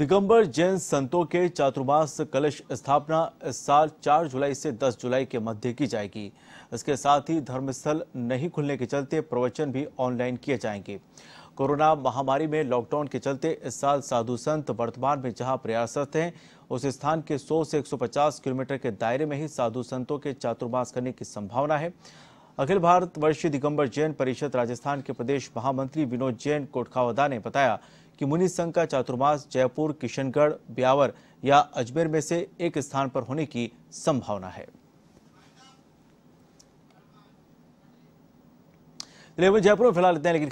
दिगंबर जैन संतों के चातुर्मास कलश स्थापना इस साल 4 जुलाई से 10 जुलाई के मध्य की जाएगी इसके साथ ही धर्मस्थल नहीं खुलने के चलते प्रवचन भी ऑनलाइन किए जाएंगे कोरोना महामारी में लॉकडाउन के चलते इस साल साधु संत वर्तमान में जहां प्रयासरत हैं उस स्थान के 100 से 150 किलोमीटर के दायरे में ही साधु संतों के चातुर्मास करने की संभावना है अखिल भारत वर्षीय दिगंबर जैन परिषद राजस्थान के प्रदेश महामंत्री विनोद जैन कोटखावदा ने बताया कि मुनि संघ का चातुर्मास जयपुर किशनगढ़ ब्यावर या अजमेर में से एक स्थान पर होने की संभावना है जयपुर में फिलहाल इतना लेकिन